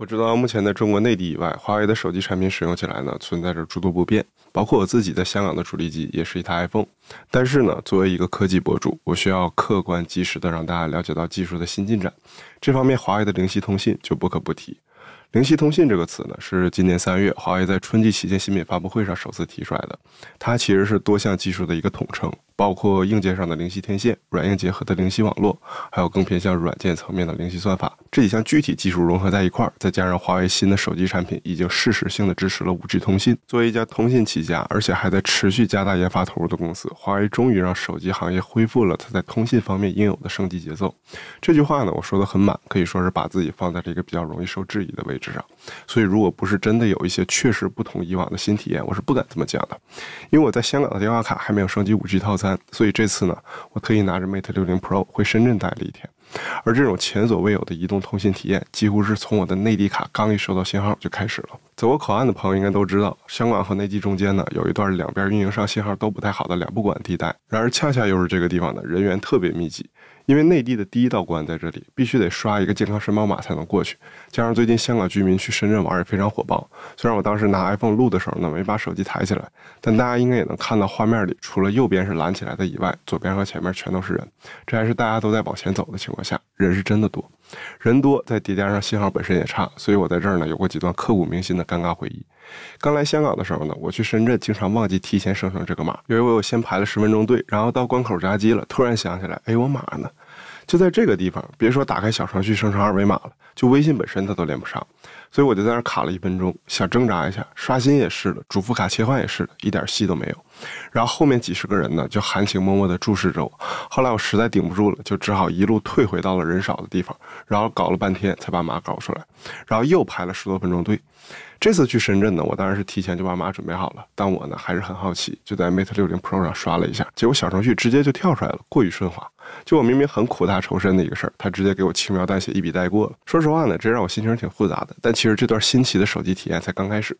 我知道，目前在中国内地以外，华为的手机产品使用起来呢存在着诸多不便，包括我自己在香港的主力机也是一台 iPhone。但是呢，作为一个科技博主，我需要客观及时的让大家了解到技术的新进展。这方面，华为的灵犀通信就不可不提。灵犀通信这个词呢，是今年三月华为在春季旗舰新品发布会上首次提出来的。它其实是多项技术的一个统称。包括硬件上的灵犀天线、软硬结合的灵犀网络，还有更偏向软件层面的灵犀算法，这几项具体技术融合在一块儿，再加上华为新的手机产品已经事实性的支持了 5G 通信。作为一家通信起家，而且还在持续加大研发投入的公司，华为终于让手机行业恢复了它在通信方面应有的升级节奏。这句话呢，我说的很满，可以说是把自己放在了一个比较容易受质疑的位置上。所以，如果不是真的有一些确实不同以往的新体验，我是不敢这么讲的。因为我在香港的电话卡还没有升级 5G 套餐。所以这次呢，我特意拿着 Mate 60 Pro 回深圳待了一天，而这种前所未有的移动通信体验，几乎是从我的内地卡刚一收到信号就开始了。走过口岸的朋友应该都知道，香港和内地中间呢，有一段两边运营商信号都不太好的两不管地带。然而，恰恰又是这个地方的人员特别密集。因为内地的第一道关在这里，必须得刷一个健康申报码才能过去。加上最近香港居民去深圳玩也非常火爆，虽然我当时拿 iPhone 录的时候呢没把手机抬起来，但大家应该也能看到画面里，除了右边是拦起来的以外，左边和前面全都是人。这还是大家都在往前走的情况下，人是真的多。人多再叠加上信号本身也差，所以我在这儿呢有过几段刻骨铭心的尴尬回忆。刚来香港的时候呢，我去深圳经常忘记提前生成这个码，因为我有先排了十分钟队，然后到关口闸机了，突然想起来，哎，我码呢？就在这个地方，别说打开小程序生成二维码了，就微信本身它都连不上，所以我就在那卡了一分钟，想挣扎一下，刷新也是的，主副卡切换也是的，一点戏都没有。然后后面几十个人呢，就含情脉脉的注视着我。后来我实在顶不住了，就只好一路退回到了人少的地方。然后搞了半天才把码搞出来，然后又排了十多分钟队。这次去深圳呢，我当然是提前就把码准备好了。但我呢还是很好奇，就在 Mate 60 Pro 上刷了一下，结果小程序直接就跳出来了，过于顺滑。就我明明很苦大仇深的一个事儿，他直接给我轻描淡写一笔带过。了。说实话呢，这让我心情挺复杂的。但其实这段新奇的手机体验才刚开始。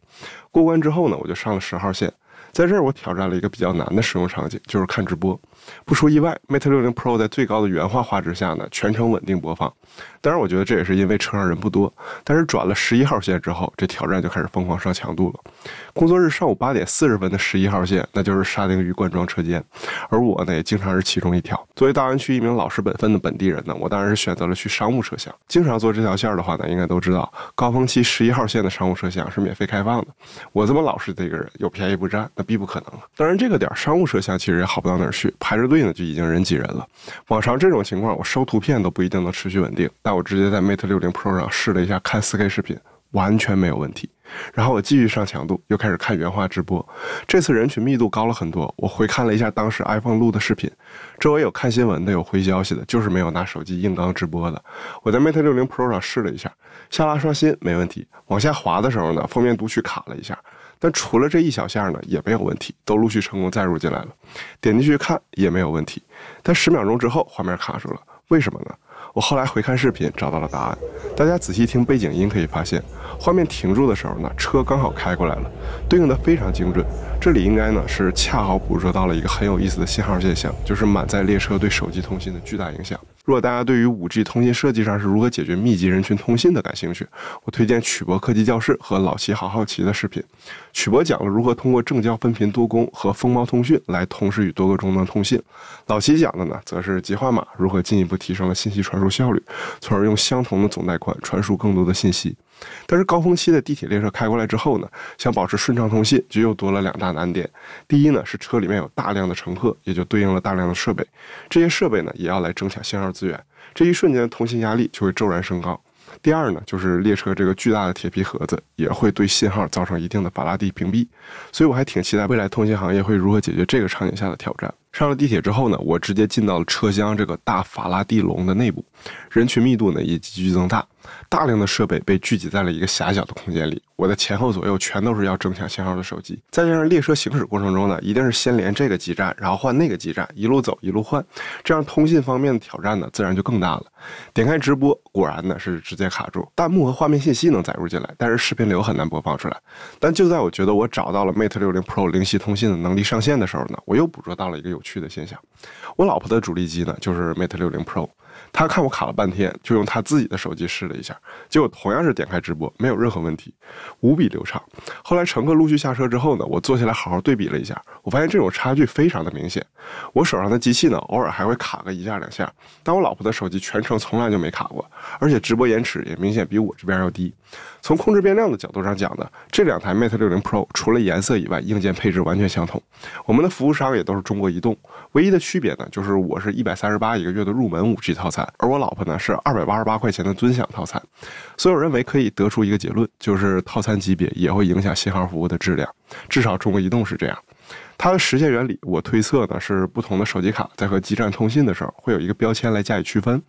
过关之后呢，我就上了十号线。在这儿，我挑战了一个比较难的使用场景，就是看直播。不出意外，Mate 60 Pro 在最高的原画画质下呢，全程稳定播放。当然，我觉得这也是因为车上人不多。但是转了十一号线之后，这挑战就开始疯狂上强度了。工作日上午八点四十分的十一号线，那就是沙丁鱼罐装车间。而我呢，也经常是其中一条。作为大湾区一名老实本分的本地人呢，我当然是选择了去商务车厢。经常坐这条线的话呢，应该都知道，高峰期十一号线的商务车厢是免费开放的。我这么老实的一个人，有便宜不占，那必不可能。当然，这个点儿商务车厢其实也好不到哪儿去。排着队呢，就已经人挤人了。往常这种情况，我收图片都不一定能持续稳定。但我直接在 Mate 60 Pro 上试了一下，看 4K 视频完全没有问题。然后我继续上强度，又开始看原画直播。这次人群密度高了很多，我回看了一下当时 iPhone 录的视频，周围有看新闻的，有回消息的，就是没有拿手机硬刚直播的。我在 Mate 60 Pro 上试了一下，下拉刷新没问题。往下滑的时候呢，封面读取卡了一下。但除了这一小下呢，也没有问题，都陆续成功载入进来了。点进去看也没有问题，但十秒钟之后画面卡住了，为什么呢？我后来回看视频找到了答案。大家仔细听背景音可以发现，画面停住的时候呢，车刚好开过来了，对应的非常精准。这里应该呢是恰好捕捉到了一个很有意思的信号现象，就是满载列车对手机通信的巨大影响。如果大家对于五 G 通信设计上是如何解决密集人群通信的感兴趣，我推荐曲博科技教室和老齐好好奇的视频。曲博讲了如何通过正交分频多工和蜂猫通讯来同时与多个终端通信，老齐讲的呢，则是极化码如何进一步提升了信息传输效率，从而用相同的总带宽传输更多的信息。但是高峰期的地铁列车开过来之后呢，想保持顺畅通信，就又多了两大难点。第一呢，是车里面有大量的乘客，也就对应了大量的设备，这些设备呢也要来争抢信号资源，这一瞬间通信压力就会骤然升高。第二呢，就是列车这个巨大的铁皮盒子也会对信号造成一定的法拉第屏蔽。所以我还挺期待未来通信行业会如何解决这个场景下的挑战。上了地铁之后呢，我直接进到了车厢这个大法拉第笼的内部，人群密度呢也急剧增大。大量的设备被聚集在了一个狭小的空间里，我的前后左右全都是要争抢信号的手机。再加上列车行驶过程中呢，一定是先连这个基站，然后换那个基站，一路走一路换，这样通信方面的挑战呢，自然就更大了。点开直播，果然呢是直接卡住，弹幕和画面信息能载入进来，但是视频流很难播放出来。但就在我觉得我找到了 Mate 60 Pro 灵犀通信的能力上限的时候呢，我又捕捉到了一个有趣的现象。我老婆的主力机呢，就是 Mate 60 Pro。他看我卡了半天，就用他自己的手机试了一下，结果同样是点开直播，没有任何问题，无比流畅。后来乘客陆续下车之后呢，我坐下来好好对比了一下，我发现这种差距非常的明显。我手上的机器呢，偶尔还会卡个一下两下，但我老婆的手机全程从来就没卡过，而且直播延迟也明显比我这边要低。从控制变量的角度上讲呢，这两台 Mate 60 Pro 除了颜色以外，硬件配置完全相同，我们的服务商也都是中国移动，唯一的区别呢，就是我是一百三十八一个月的入门五 G 套。而我老婆呢是二百八十八块钱的尊享套餐，所以我认为可以得出一个结论，就是套餐级别也会影响信号服务的质量，至少中国移动是这样。它的实现原理，我推测呢是不同的手机卡在和基站通信的时候，会有一个标签来加以区分。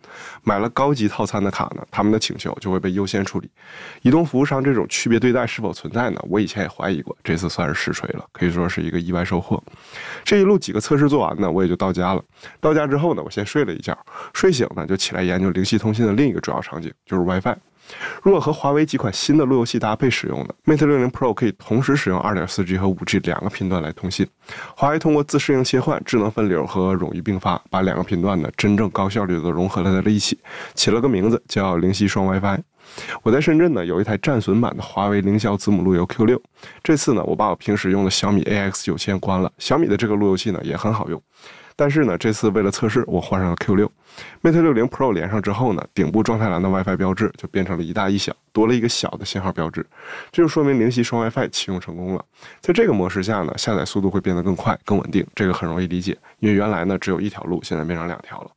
买了高级套餐的卡呢，他们的请求就会被优先处理。移动服务商这种区别对待是否存在呢？我以前也怀疑过，这次算是实锤了，可以说是一个意外收获。这一路几个测试做完呢，我也就到家了。到家之后呢，我先睡了一觉，睡醒呢就起来研究灵犀通信的另一个主要场景，就是 WiFi。如果和华为几款新的路由器搭配使用呢？Mate 60 Pro 可以同时使用 2.4G 和 5G 两个频段来通信。华为通过自适应切换、智能分流和冗余并发，把两个频段呢真正高效率的融合了在了一起，起了个名字叫“灵犀双 WiFi”。我在深圳呢有一台战损版的华为凌霄子母路由 Q6，这次呢我把我平时用的小米 AX9 千关了，小米的这个路由器呢也很好用，但是呢这次为了测试，我换上了 Q6。Mate 60 Pro 连上之后呢，顶部状态栏的 WiFi 标志就变成了一大一小，多了一个小的信号标志，这就说明灵犀双 WiFi 启用成功了。在这个模式下呢，下载速度会变得更快、更稳定，这个很容易理解，因为原来呢只有一条路，现在变成两条了。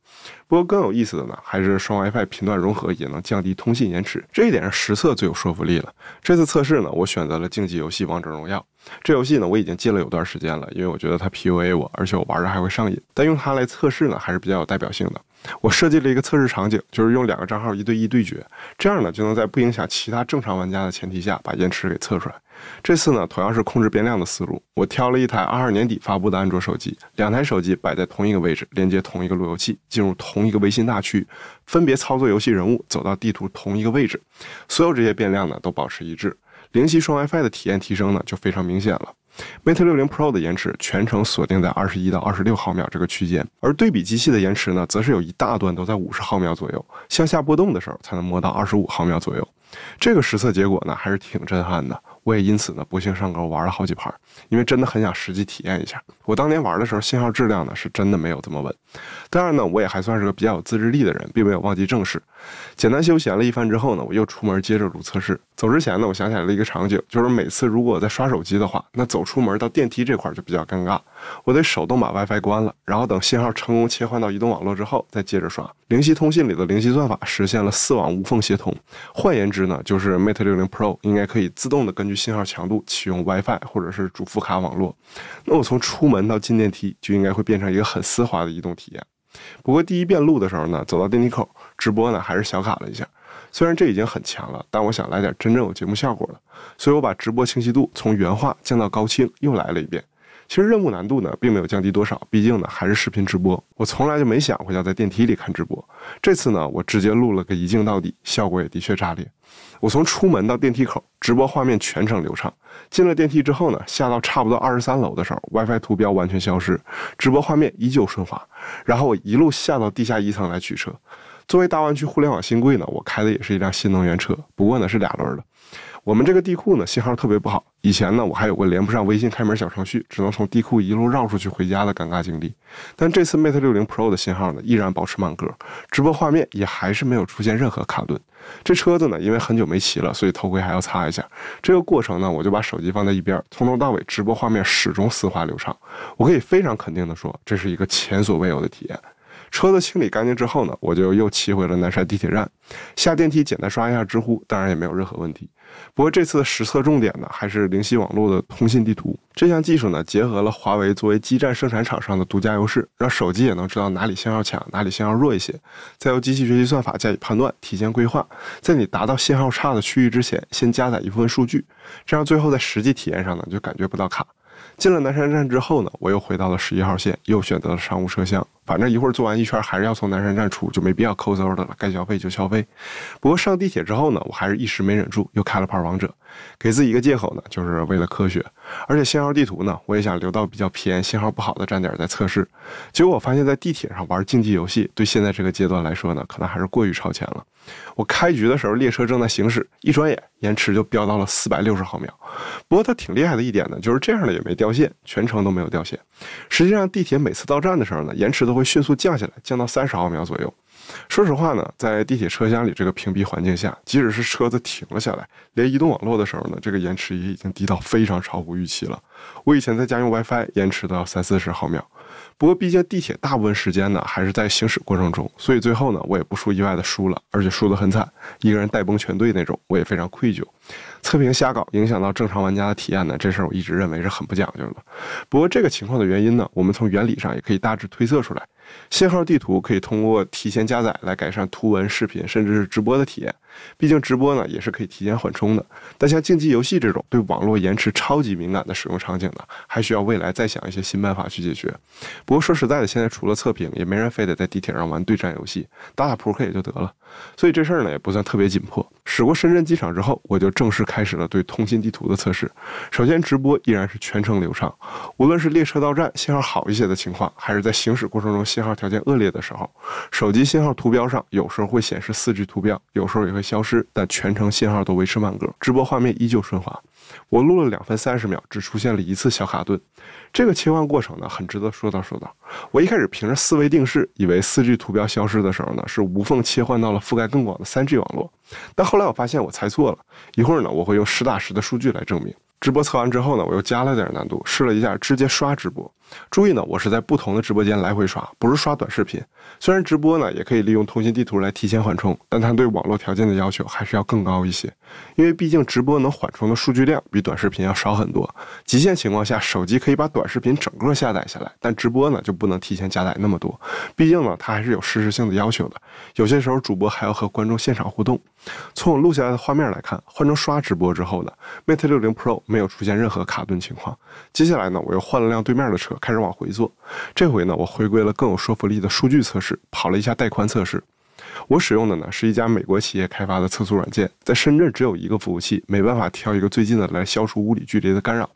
不过更有意思的呢，还是双 WiFi 频段融合也能降低通信延迟，这一点是实测最有说服力了。这次测试呢，我选择了竞技游戏《王者荣耀》，这游戏呢我已经戒了有段时间了，因为我觉得它 PUA 我，而且我玩着还会上瘾。但用它来测试呢，还是比较有代表性的。我设计了一个测试场景，就是用两个账号一对一对决，这样呢就能在不影响其他正常玩家的前提下，把延迟给测出来。这次呢同样是控制变量的思路，我挑了一台二二年底发布的安卓手机，两台手机摆在同一个位置，连接同一个路由器，进入同一个微信大区，分别操作游戏人物走到地图同一个位置，所有这些变量呢都保持一致，灵犀双 WiFi 的体验提升呢就非常明显了。Mate 60 Pro 的延迟全程锁定在二十一到二十六毫秒这个区间，而对比机器的延迟呢，则是有一大段都在五十毫秒左右，向下波动的时候才能摸到二十五毫秒左右。这个实测结果呢，还是挺震撼的。我也因此呢，不幸上钩玩了好几盘，因为真的很想实际体验一下。我当年玩的时候，信号质量呢是真的没有这么稳。当然呢，我也还算是个比较有自制力的人，并没有忘记正事。简单休闲了一番之后呢，我又出门接着做测试。走之前呢，我想起来了一个场景，就是每次如果我在刷手机的话，那走出门到电梯这块就比较尴尬，我得手动把 WiFi 关了，然后等信号成功切换到移动网络之后，再接着刷。灵犀通信里的灵犀算法实现了四网无缝协同，换言之呢，就是 Mate 60 Pro 应该可以自动的根据。信号强度，启用 WiFi 或者是主副卡网络。那我从出门到进电梯就应该会变成一个很丝滑的移动体验。不过第一遍录的时候呢，走到电梯口直播呢还是小卡了一下。虽然这已经很强了，但我想来点真正有节目效果的。所以我把直播清晰度从原画降到高清，又来了一遍。其实任务难度呢并没有降低多少，毕竟呢还是视频直播。我从来就没想过要在电梯里看直播。这次呢我直接录了个一镜到底，效果也的确炸裂。我从出门到电梯口，直播画面全程流畅。进了电梯之后呢，下到差不多二十三楼的时候，WiFi 图标完全消失，直播画面依旧顺滑。然后我一路下到地下一层来取车。作为大湾区互联网新贵呢，我开的也是一辆新能源车，不过呢是俩轮的。我们这个地库呢信号特别不好，以前呢我还有个连不上微信开门小程序，只能从地库一路绕出去回家的尴尬经历。但这次 Mate 60 Pro 的信号呢依然保持满格，直播画面也还是没有出现任何卡顿。这车子呢因为很久没骑了，所以头盔还要擦一下。这个过程呢我就把手机放在一边，从头到尾直播画面始终丝滑流畅。我可以非常肯定的说，这是一个前所未有的体验。车子清理干净之后呢，我就又骑回了南山地铁站，下电梯简单刷一下知乎，当然也没有任何问题。不过这次的实测重点呢，还是灵犀网络的通信地图。这项技术呢，结合了华为作为基站生产厂商的独家优势，让手机也能知道哪里信号强，哪里信号弱一些，再由机器学习算法加以判断，提前规划，在你达到信号差的区域之前，先加载一部分数据，这样最后在实际体验上呢，就感觉不到卡。进了南山站之后呢，我又回到了十一号线，又选择了商务车厢。反正一会儿做完一圈还是要从南山站出，就没必要抠搜的了，该消费就消费。不过上地铁之后呢，我还是一时没忍住，又开了盘王者，给自己一个借口呢，就是为了科学。而且信号地图呢，我也想留到比较偏、信号不好的站点再测试。结果我发现，在地铁上玩竞技游戏，对现在这个阶段来说呢，可能还是过于超前了。我开局的时候，列车正在行驶，一转眼延迟就飙到了四百六十毫秒。不过它挺厉害的一点呢，就是这样的也没掉线，全程都没有掉线。实际上地铁每次到站的时候呢，延迟都。会迅速降下来，降到三十毫秒左右。说实话呢，在地铁车厢里这个屏蔽环境下，即使是车子停了下来，连移动网络的时候呢，这个延迟也已经低到非常超乎预期了。我以前在家用 WiFi 延迟到三四十毫秒，不过毕竟地铁大部分时间呢还是在行驶过程中，所以最后呢我也不出意外的输了，而且输得很惨，一个人带崩全队那种，我也非常愧疚。测评瞎搞，影响到正常玩家的体验呢？这事儿我一直认为是很不讲究的。不过这个情况的原因呢，我们从原理上也可以大致推测出来。信号地图可以通过提前加载来改善图文、视频，甚至是直播的体验。毕竟直播呢也是可以提前缓冲的，但像竞技游戏这种对网络延迟超级敏感的使用场景呢，还需要未来再想一些新办法去解决。不过说实在的，现在除了测评，也没人非得在地铁上玩对战游戏，打打扑克也就得了。所以这事儿呢也不算特别紧迫。驶过深圳机场之后，我就正式开始了对通信地图的测试。首先，直播依然是全程流畅，无论是列车到站信号好一些的情况，还是在行驶过程中信号条件恶劣的时候，手机信号图标上有时候会显示 4G 图标，有时候也会。消失，但全程信号都维持满格，直播画面依旧顺滑。我录了两分三十秒，只出现了一次小卡顿。这个切换过程呢，很值得说道说道。我一开始凭着思维定式，以为四 G 图标消失的时候呢，是无缝切换到了覆盖更广的三 G 网络，但后来我发现我猜错了。一会儿呢，我会用实打实的数据来证明。直播测完之后呢，我又加了点难度，试了一下直接刷直播。注意呢，我是在不同的直播间来回刷，不是刷短视频。虽然直播呢也可以利用通信地图来提前缓冲，但它对网络条件的要求还是要更高一些，因为毕竟直播能缓冲的数据量比短视频要少很多。极限情况下，手机可以把短视频整个下载下来，但直播呢就不能提前加载那么多，毕竟呢它还是有实时性的要求的。有些时候主播还要和观众现场互动。从我录下来的画面来看，换成刷直播之后呢，Mate 60 Pro 没有出现任何卡顿情况。接下来呢，我又换了辆对面的车。开始往回做，这回呢，我回归了更有说服力的数据测试，跑了一下带宽测试。我使用的呢是一家美国企业开发的测速软件，在深圳只有一个服务器，没办法挑一个最近的来消除物理距离的干扰，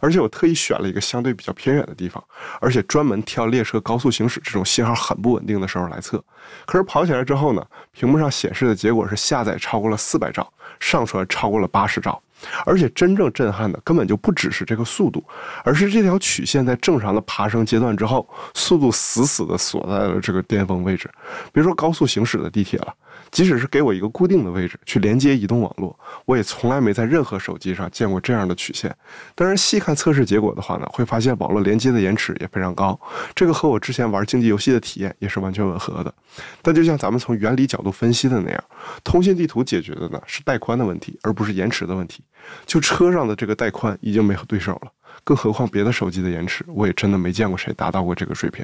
而且我特意选了一个相对比较偏远的地方，而且专门挑列车高速行驶这种信号很不稳定的时候来测。可是跑起来之后呢，屏幕上显示的结果是下载超过了四百兆，上传超过了八十兆。而且真正震撼的根本就不只是这个速度，而是这条曲线在正常的爬升阶段之后，速度死死的锁在了这个巅峰位置。别说高速行驶的地铁了。即使是给我一个固定的位置去连接移动网络，我也从来没在任何手机上见过这样的曲线。当然，细看测试结果的话呢，会发现网络连接的延迟也非常高。这个和我之前玩竞技游戏的体验也是完全吻合的。但就像咱们从原理角度分析的那样，通信地图解决的呢是带宽的问题，而不是延迟的问题。就车上的这个带宽已经没对手了，更何况别的手机的延迟，我也真的没见过谁达到过这个水平。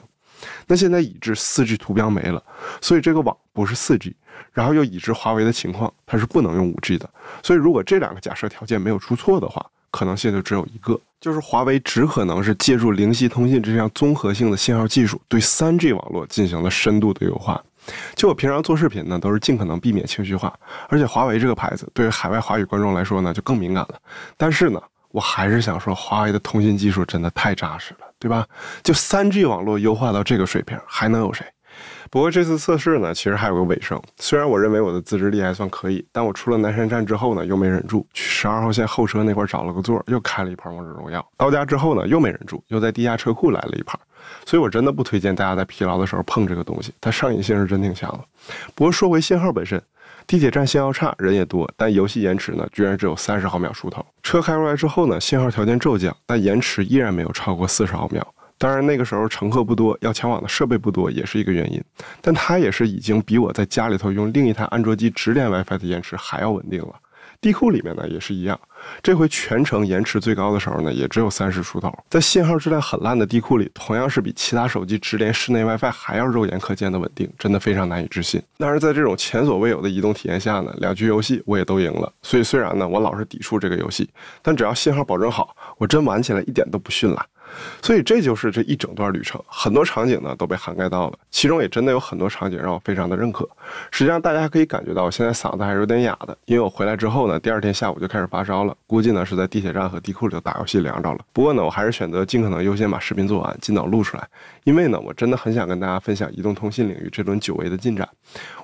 那现在已知四 G 图标没了，所以这个网不是四 G。然后又已知华为的情况，它是不能用五 G 的。所以如果这两个假设条件没有出错的话，可能性就只有一个，就是华为只可能是借助灵犀通信这项综合性的信号技术，对三 G 网络进行了深度的优化。就我平常做视频呢，都是尽可能避免情绪化。而且华为这个牌子，对于海外华语观众来说呢，就更敏感了。但是呢，我还是想说，华为的通信技术真的太扎实了。对吧？就 3G 网络优化到这个水平，还能有谁？不过这次测试呢，其实还有个尾声。虽然我认为我的自制力还算可以，但我出了南山站之后呢，又没忍住，去十二号线候车那块找了个座，又开了一盘《王者荣耀》。到家之后呢，又没忍住，又在地下车库来了一盘。所以，我真的不推荐大家在疲劳的时候碰这个东西，它上瘾性是真挺强的。不过说回信号本身。地铁站信号差，人也多，但游戏延迟呢，居然只有三十毫秒出头。车开出来之后呢，信号条件骤降，但延迟依然没有超过四十毫秒。当然，那个时候乘客不多，要前往的设备不多，也是一个原因。但它也是已经比我在家里头用另一台安卓机直连 WiFi 的延迟还要稳定了。地库里面呢也是一样，这回全程延迟最高的时候呢也只有三十出头，在信号质量很烂的地库里，同样是比其他手机直连室内 WiFi 还要肉眼可见的稳定，真的非常难以置信。但是在这种前所未有的移动体验下呢，两局游戏我也都赢了。所以虽然呢我老是抵触这个游戏，但只要信号保证好，我真玩起来一点都不逊了。所以这就是这一整段旅程，很多场景呢都被涵盖到了，其中也真的有很多场景让我非常的认可。实际上，大家还可以感觉到我现在嗓子还是有点哑的，因为我回来之后呢，第二天下午就开始发烧了，估计呢是在地铁站和地库里头打游戏凉着了。不过呢，我还是选择尽可能优先把视频做完，尽早录出来，因为呢，我真的很想跟大家分享移动通信领域这轮久违的进展。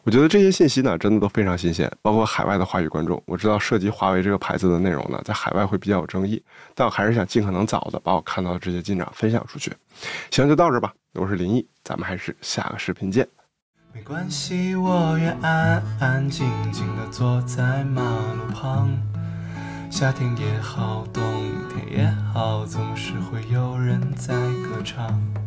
我觉得这些信息呢，真的都非常新鲜，包括海外的华语观众。我知道涉及华为这个牌子的内容呢，在海外会比较有争议，但我还是想尽可能早的把我看到的这。进展分享出去，行就到这吧。我是林毅，咱们还是下个视频见。没关系，我愿安安静静的坐在马路旁，夏天也好，冬天也好，总是会有人在歌唱。